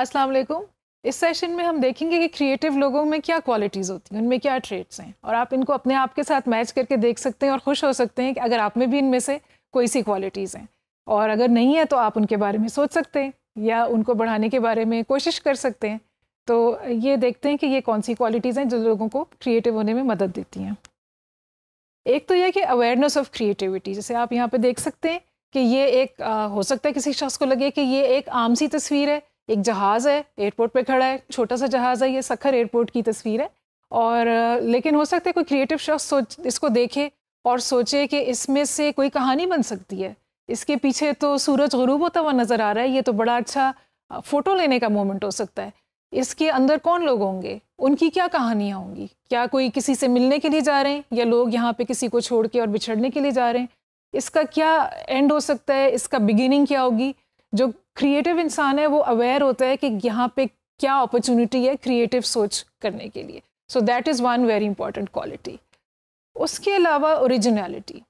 अस्सलाम वालेकुम इस सेशन में हम देखेंगे कि क्रिएटिव लोगों में क्या क्वालिटीज़ होती हैं उनमें क्या ट्रेट्स हैं और आप इनको अपने आप के साथ मैच करके देख सकते हैं और खुश हो सकते हैं कि अगर आप में भी इनमें से कोई सी क्वालिटीज़ हैं और अगर नहीं है तो आप उनके बारे में सोच सकते हैं या उनको बढ़ाने के बारे में कोशिश कर सकते हैं तो ये देखते हैं कि ये कौन सी क्वालिटीज़ हैं जो लोगों को क्रिएटिव होने में मदद देती हैं एक तो यह कि अवेयरनेस ऑफ क्रिएटिविटी जैसे आप यहाँ पर देख सकते हैं कि ये एक आ, हो सकता है किसी शख्स को लगे कि ये एक आम सी तस्वीर है एक जहाज़ है एयरपोर्ट पे खड़ा है छोटा सा जहाज़ है ये सखर एयरपोर्ट की तस्वीर है और लेकिन हो सकता है कोई क्रिएटिव शख्स सोच इसको देखे और सोचे कि इसमें से कोई कहानी बन सकती है इसके पीछे तो सूरज गरूब होता हुआ नज़र आ रहा है ये तो बड़ा अच्छा फ़ोटो लेने का मोमेंट हो सकता है इसके अंदर कौन लोग होंगे उनकी क्या कहानियाँ होंगी क्या कोई किसी से मिलने के लिए जा रहे हैं या लोग यहाँ पे किसी को छोड़ के और बिछड़ने के लिए जा रहे हैं इसका क्या एंड हो सकता है इसका बिगिनिंग क्या होगी जो क्रिएटिव इंसान है वो अवेयर होता है कि यहाँ पे क्या अपॉर्चुनिटी है क्रिएटिव सोच करने के लिए so that is one very important quality उसके अलावा ओरिजिनलिटी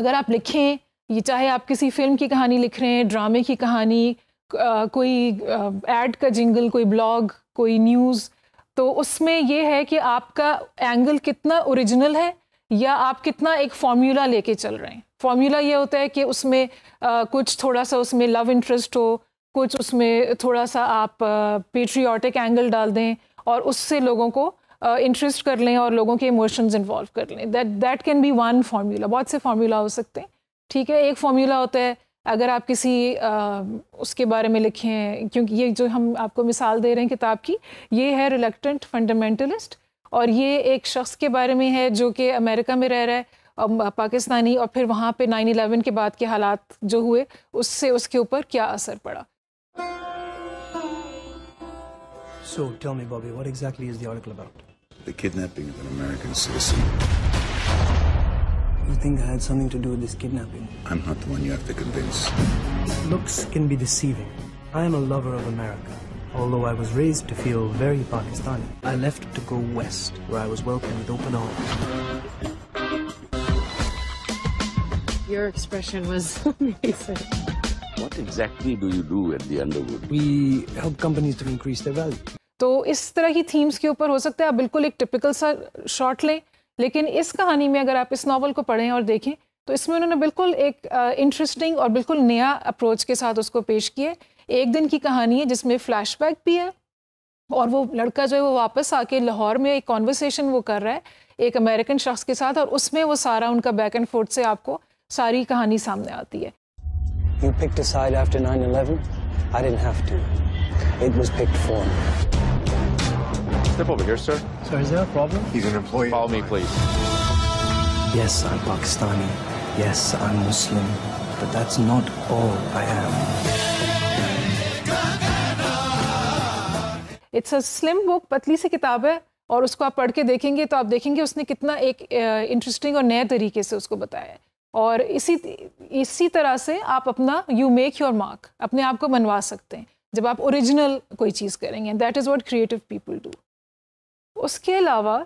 अगर आप लिखें ये चाहे आप किसी फिल्म की कहानी लिख रहे हैं ड्रामे की कहानी कोई एड का जिंगल कोई ब्लॉग कोई न्यूज़ तो उसमें यह है कि आपका एंगल कितना ओरिजिनल है या आप कितना एक फॉर्मूला लेके चल रहे हैं फॉर्मूला ये होता है कि उसमें आ, कुछ थोड़ा सा उसमें लव इंटरेस्ट हो कुछ उसमें थोड़ा सा आप पेट्रियाटिक एंगल डाल दें और उससे लोगों को इंटरेस्ट कर लें और लोगों के इमोशंस इन्वॉल्व कर लें that that can be one formula बहुत से फार्मूला हो सकते हैं ठीक है एक फार्मूला होता है अगर आप किसी आ, उसके बारे में लिखें क्योंकि ये जो हम आपको मिसाल दे रहे हैं किताब की ये है रिलेक्टेंट फंडामेंटलिस्ट और ये एक शख्स के बारे में है जो कि अमेरिका में रह रहा है पाकिस्तानी और फिर वहाँ पे 9/11 के बाद के हालात जो हुए उससे उसके ऊपर क्या असर पड़ा So tell me, Bobby, what exactly is the article about? The kidnapping of an American citizen. You think I had something to do with this kidnapping? I'm not the one you have to convince. Looks can be deceiving. I am a lover of America. although I was raised to feel very Pakistani. I left to go west, where I was welcomed with open arms. Your expression was amazing. What exactly do you do at the Underwood? We help companies to increase their value. तो इस तरह ही themes के ऊपर हो सकता है आप बिल्कुल एक टिपिकल सा शॉट लें लेकिन इस कहानी में अगर आप इस नावल को पढ़ें और देखें तो इसमें उन्होंने बिल्कुल एक इंटरेस्टिंग और बिल्कुल नया अप्रोच के साथ उसको पेश किया एक दिन की कहानी है जिसमें फ्लैशबैक भी है और वो लड़का जो है वो वापस आके लाहौर में एक कॉन्वर्सेशन वो कर रहा है एक अमेरिकन शख्स के साथ और उसमें वो सारा उनका बैक एंड फोर्थ से आपको सारी कहानी सामने आती है You picked a side after 9/11. I didn't have to. It was picked for me. Step over here, sir. Sir, is there a problem? He's an employee. Follow me, please. Yes, I'm Pakistani. Yes, I'm Muslim. But that's not all I am. It's a slim book पतली सी किताब है और उसको आप पढ़ के देखेंगे तो आप देखेंगे उसने कितना एक इंटरेस्टिंग और नए तरीके से उसको बताया है और इसी इसी तरह से आप अपना यू मेक योर मार्क अपने आप को बनवा सकते हैं जब आप ओरिजिनल कोई चीज़ करेंगे that is what creative people do उसके अलावा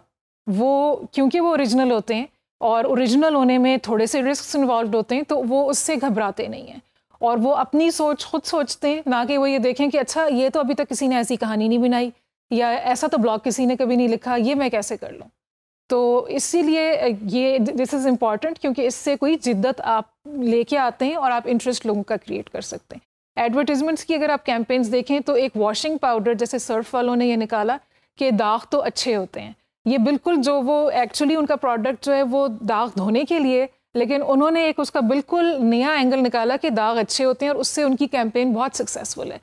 वो क्योंकि वो ओरिजिनल होते हैं और ओरिजिनल होने में थोड़े से रिस्क इन्वॉल्व होते हैं तो वो उससे घबराते नहीं हैं और वो अपनी सोच खुद सोचते हैं ना कि वो ये देखें कि अच्छा ये तो अभी तक किसी ने ऐसी कहानी नहीं बनाई या ऐसा तो ब्लॉग किसी ने कभी नहीं लिखा ये मैं कैसे कर लूँ तो इसीलिए ये दिस इज़ इम्पॉर्टेंट क्योंकि इससे कोई जिद्दत आप लेके आते हैं और आप इंटरेस्ट लोगों का क्रिएट कर सकते हैं एडवर्टीज़मेंट्स की अगर आप कैंपेन्स देखें तो एक वॉशिंग पाउडर जैसे सर्फ वालों ने यह निकाला कि दाग तो अच्छे होते हैं ये बिल्कुल जो वो एक्चुअली उनका प्रोडक्ट जो है वो दाग धोने के लिए लेकिन उन्होंने एक उसका बिल्कुल नया एंगल निकाला कि दाग अच्छे होते हैं और उससे उनकी कैंपेन बहुत सक्सेसफुल है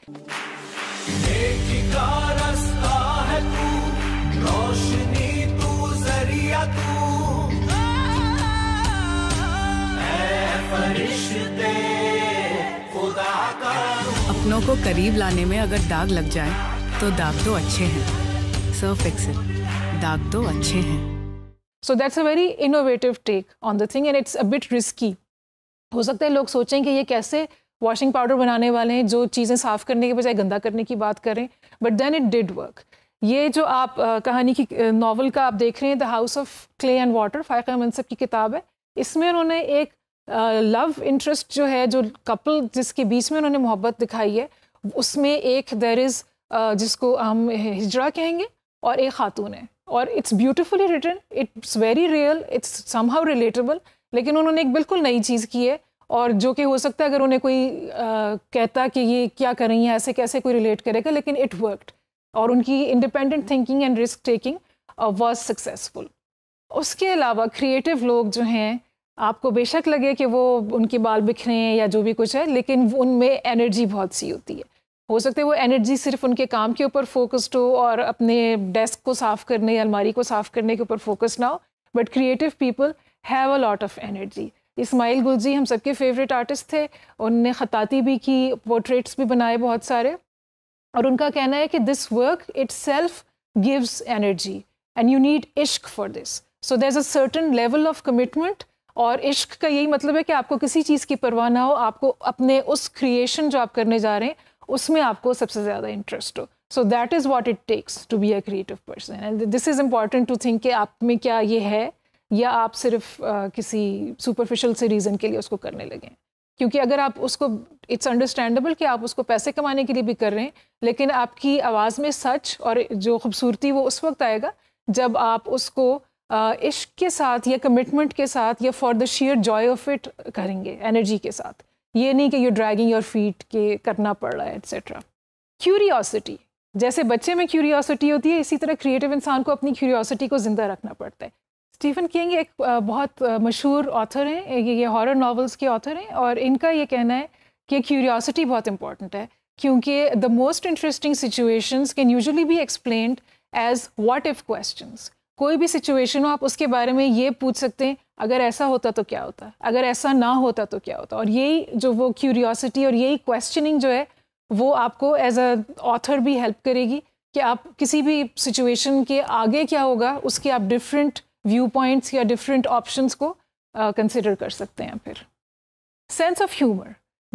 अपनों को करीब लाने में अगर दाग लग जाए तो दाग तो अच्छे हैं सर्फ एक्सेल दाग तो अच्छे हैं so that's a very innovative take on the thing and it's a bit risky हो सकता है लोग सोचें कि ये कैसे वॉशिंग पाउडर बनाने वाले हैं जो चीज़ें साफ़ करने के बजाय गंदा करने की बात करें but then it did work ये जो आप आ, कहानी की नावल का आप देख रहे हैं the house of clay and water Faiqa Mansab की किताब है इसमें उन्होंने एक लव इंटरेस्ट जो है जो कपल जिसके बीच में उन्होंने मोहब्बत दिखाई है उसमें एक देर इज़ जिसको हम हिजरा कहेंगे और एक खातून है और it's beautifully written it's very real it's somehow relatable लेकिन उन्होंने एक बिल्कुल नई चीज़ की है और जो कि हो सकता है अगर उन्हें कोई आ, कहता कि ये क्या कर रही है ऐसे कैसे कोई रिलेट करेगा लेकिन इट वर्कड और उनकी independent thinking and risk taking was successful उसके अलावा क्रिएटिव लोग जो हैं आपको बेशक लगे कि वो उनके बाल बिखरे हैं या जो भी कुछ है लेकिन उनमें एनर्जी बहुत सी होती है हो सकता है वो एनर्जी सिर्फ उनके काम के ऊपर फोकस्ड हो और अपने डेस्क को साफ़ करने अलमारी को साफ़ करने के ऊपर फोकस ना हो but creative people have a lot of energy Ismail Gulgee हम सबके फेवरेट आर्टिस्ट थे उनने ख़ताती भी की पोर्ट्रेट्स भी बनाए बहुत सारे और उनका कहना है कि this work itself gives energy and you need इश्क for this so there is a certain level of commitment और इश्क का यही मतलब है कि आपको किसी चीज़ की परवाह ना हो आपको अपने उस क्रिएशन जो आप करने जा रहे हैं उसमें आपको सबसे ज़्यादा इंटरेस्ट हो so that is what it takes to be a creative person and this is important to think कि आप में क्या ये है या आप सिर्फ uh, किसी सुपरफिशल से रीज़न के लिए उसको करने लगे क्योंकि अगर आप उसको इट्स अंडरस्टैंडेबल कि आप उसको पैसे कमाने के लिए भी कर रहे हैं लेकिन आपकी आवाज़ में सच और जो खूबसूरती वो उस वक्त आएगा जब आप उसको इश्क के साथ या कमिटमेंट के साथ या for the sheer joy of it करेंगे एनर्जी के साथ ये नहीं कि यू ड्रैगिंग योर फीट के करना पड़ रहा है एट्सेट्रा क्यूरियोसिटी जैसे बच्चे में क्यूरियोसिटी होती है इसी तरह क्रिएटिव इंसान को अपनी क्यूरियोसिटी को ज़िंदा रखना पड़ता है स्टीफन किंग एक बहुत मशहूर ऑथर हैं ये हॉरर नावल्स के ऑथर हैं और इनका ये कहना है कि क्यूरियोसिटी बहुत इंपॉर्टेंट है क्योंकि the most interesting situations can usually be explain as what if question कोई भी सिचुएशन हो आप उसके बारे में ये पूछ सकते हैं अगर ऐसा होता तो क्या होता अगर ऐसा ना होता तो क्या होता और यही जो वो क्यूरियोसिटी और यही क्वेश्चनिंग जो है वो आपको एज अ ऑथर भी हेल्प करेगी कि आप किसी भी सिचुएशन के आगे क्या होगा उसके आप डिफरेंट व्यू पॉइंट्स या डिफरेंट ऑप्शंस को कंसिडर कर सकते हैं फिर सेंस ऑफ ह्यूमर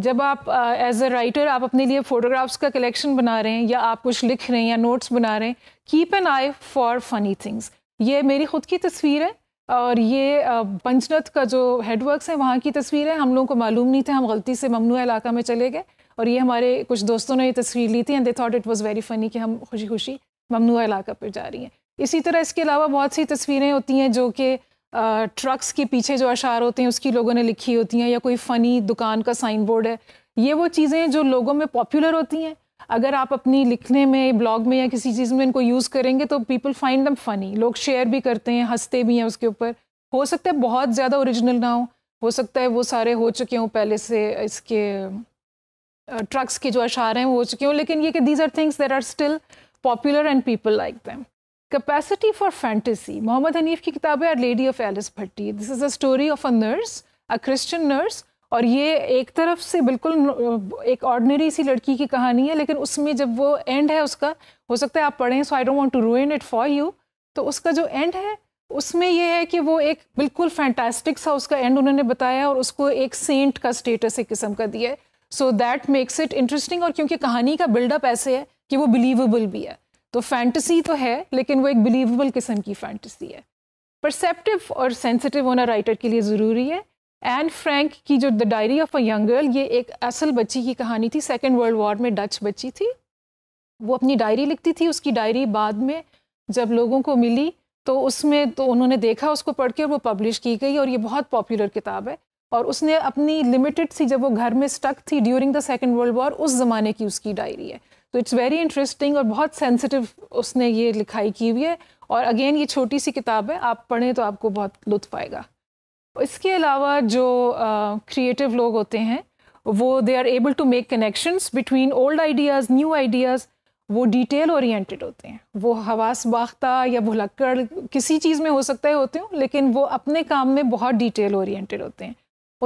जब आप एज अ राइटर आप अपने लिए फ़ोटोग्राफ्स का कलेक्शन बना रहे हैं या आप कुछ लिख रहे हैं या नोट्स बना रहे हैं keep an eye for funny things ये मेरी खुद की तस्वीर है और ये पंचनथ का जो हेडवर्कस है वहाँ की तस्वीर है हम लोगों को मालूम नहीं था हम गलती से ममनू इलाका में चले गए और ये हमारे कुछ दोस्तों ने ये तस्वीर ली थी and they thought it was very funny कि हम खुशी खुशी ममनू इलाका पर जा रही हैं इसी तरह इसके अलावा बहुत सी तस्वीरें होती हैं जो कि ट्रक्स के पीछे जो अशार होते हैं उसकी लोगों ने लिखी होती हैं या कोई फ़नी दुकान का साइन बोर्ड है ये वो चीज़ें जो लोगों में पॉपुलर होती हैं अगर आप अपनी लिखने में ब्लॉग में या किसी चीज़ में इनको यूज़ करेंगे तो पीपल फाइंड दम फनी लोग शेयर भी करते हैं हंसते भी हैं उसके ऊपर हो सकता है बहुत ज़्यादा ओरिजिनल ना हो हो सकता है वो सारे हो चुके हों पहले से इसके ट्रक्स के जो अशार हैं वो हो चुके हों लेकिन ये कि these are things there are still popular and people like them capacity for fantasy Mohammed Hanif की किताब है lady of Alice Bhatti this is a story of a nurse a Christian nurse और ये एक तरफ से बिल्कुल एक ऑर्डनरी सी लड़की की कहानी है लेकिन उसमें जब वो एंड है उसका हो सकता है आप पढ़ें so I don't want to ruin it for you तो उसका जो एंड है उसमें यह है कि वो एक बिल्कुल फैंटास्टिक सा उसका एंड उन्होंने बताया और उसको एक सेंट का स्टेटस एक किस्म का दिया है so that makes it interesting और क्योंकि कहानी का बिल्डअप ऐसे है कि वो बिलीवेबल भी है तो फैंटसी तो है लेकिन वो एक बिलीवेबल किस्म की फैंटसी है परसेप्टिव और सेंसिटिव होना राइटर के लिए ज़रूरी है एन फ्रैंक की जो the diary of a young girl ये एक असल बच्ची की कहानी थी सेकेंड वर्ल्ड वॉर में डच बच्ची थी वो अपनी डायरी लिखती थी उसकी डायरी बाद में जब लोगों को मिली तो उसमें तो उन्होंने देखा उसको पढ़ के और वो पब्लिश की गई और ये बहुत पॉपुलर किताब है और उसने अपनी लिमिटेड सी जब वो घर में स्टक थी during the second world war उस ज़माने की उसकी डायरी है तो इट्स वेरी इंटरेस्टिंग और बहुत सेंसिटिव उसने ये लिखाई की हुई है और अगेन ये छोटी सी किताब है आप पढ़ें तो आपको बहुत लुत्फ आएगा इसके अलावा जो क्रिएटिव uh, लोग होते हैं वो they are able to make connections between old ideas new ideas वो डिटेल ओरिएंटेड होते हैं वो हवास बाख्ता या भुलक्कड़ किसी चीज़ में हो सकता है होते हो लेकिन वो अपने काम में बहुत डिटेल ओरिएंटेड होते हैं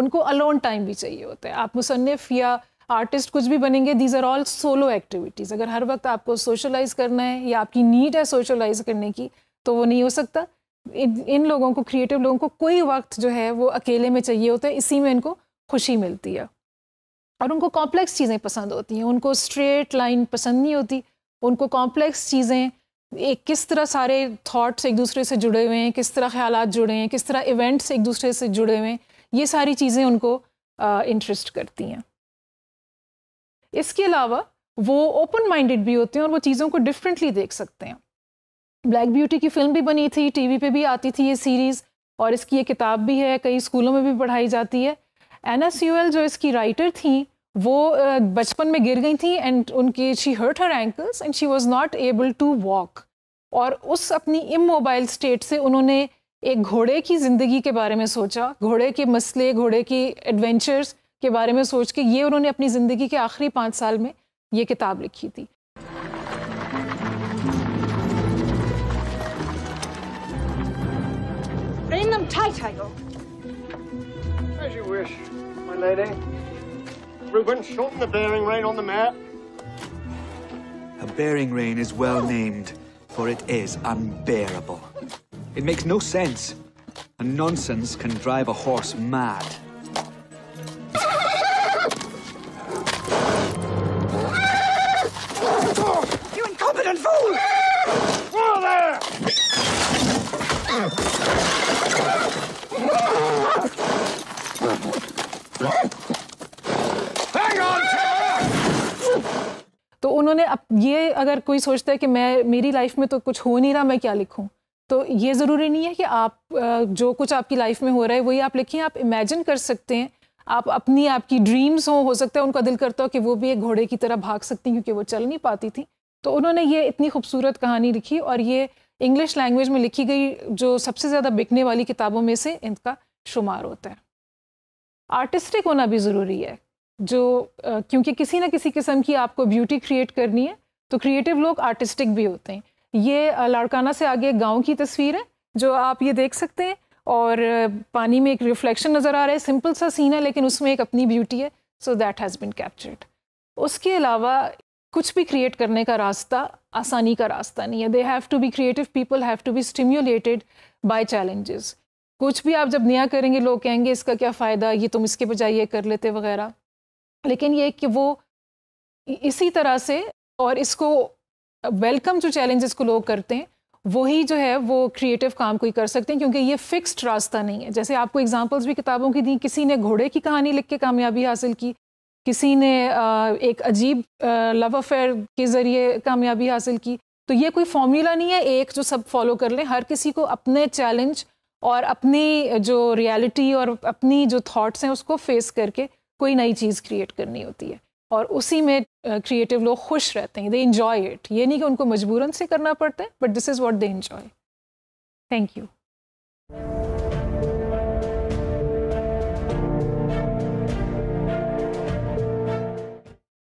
उनको अलोन टाइम भी चाहिए होता है आप मुसनफ़ या आर्टिस्ट कुछ भी बनेंगे these are all solo activities अगर हर वक्त आपको सोशलाइज़ करना है या आपकी नीड है सोशलाइज़ करने की तो वो नहीं हो सकता इन, इन लोगों को क्रिएटिव लोगों को कोई वक्त जो है वो अकेले में चाहिए होता है इसी में इनको खुशी मिलती है और उनको कॉम्प्लेक्स चीज़ें पसंद होती हैं उनको स्ट्रेट लाइन पसंद नहीं होती उनको कॉम्प्लेक्स चीज़ें एक किस तरह सारे थॉट्स एक दूसरे से जुड़े हुए हैं किस तरह ख्याल जुड़े हैं किस तरह इवेंट्स एक दूसरे से जुड़े हुए हैं ये सारी चीज़ें उनको इंटरेस्ट करती हैं इसके अलावा वो ओपन माइंडेड भी होते हैं और वो चीज़ों को डिफरेंटली देख सकते हैं ब्लैक ब्यूटी की फिल्म भी बनी थी टीवी पे भी आती थी ये सीरीज़ और इसकी ये किताब भी है कई स्कूलों में भी पढ़ाई जाती है एन एस यू एल जो इसकी राइटर थी वो बचपन में गिर गई थी एंड उनकी she hurt her ankles and she was not able to walk और उस अपनी इमोबाइल स्टेट से उन्होंने एक घोड़े की ज़िंदगी के बारे में सोचा घोड़े के मसले घोड़े की एडवेंचर्स के बारे में सोच के ये उन्होंने अपनी ज़िंदगी के आखिरी पाँच साल में ये किताब लिखी थी As you wish, my lady. Reuben, shorten the bearing rein on the mare. A bearing rein is well oh. named, for it is unbearable. It makes no sense, and nonsense can drive a horse mad. You incompetent fool! there! अगर कोई सोचता है कि मैं मेरी life में तो कुछ हो नहीं रहा मैं क्या लिखूँ तो ये ज़रूरी नहीं है कि आप जो कुछ आपकी लाइफ में हो रहा है वही आप लिखें आप इमेजिन कर सकते हैं आप अपनी आपकी ड्रीम्स हो हो सकता है उनका दिल करता हो कि वो भी एक घोड़े की तरह भाग सकती क्योंकि वो चल नहीं पाती थी तो उन्होंने ये इतनी खूबसूरत कहानी लिखी और ये इंग्लिश लैंग्वेज में लिखी गई जो सबसे ज़्यादा बिकने वाली किताबों में से इनका शुमार होता है आर्टिस्टिक होना भी ज़रूरी है जो क्योंकि किसी ना किसी किस्म की आपको ब्यूटी क्रिएट करनी है तो क्रिएटिव लोग आर्टिस्टिक भी होते हैं ये लाड़काना से आगे गांव की तस्वीर है जो आप ये देख सकते हैं और पानी में एक रिफ्लेक्शन नज़र आ रहा है सिंपल सा सीन है लेकिन उसमें एक अपनी ब्यूटी है so that has been captured उसके अलावा कुछ भी क्रिएट करने का रास्ता आसानी का रास्ता नहीं है they have to be creative people have to be stimulated by challenges कुछ भी आप जब नया करेंगे लोग कहेंगे इसका क्या फ़ायदा ये तुम इसके बजाय ये कर लेते वगैरह लेकिन ये कि वो इसी तरह से और इसको वेलकम जो चैलेंजेस को लोग करते हैं वही जो है वो क्रिएटिव काम कोई कर सकते हैं क्योंकि ये फिक्स्ड रास्ता नहीं है जैसे आपको एग्जांपल्स भी किताबों की दी किसी ने घोड़े की कहानी लिख के कामयाबी हासिल की किसी ने एक अजीब लव अफेयर के ज़रिए कामयाबी हासिल की तो ये कोई फॉर्मूला नहीं है एक जो सब फॉलो कर लें हर किसी को अपने चैलेंज और अपनी जो रियलिटी और अपनी जो थॉट्स हैं उसको फेस करके कोई नई चीज़ क्रिएट करनी होती है और उसी में क्रिएटिव लोग खुश रहते हैं दे इन्जॉय इट ये नहीं कि उनको मजबूरन से करना पड़ता है but this is what they enjoy thank you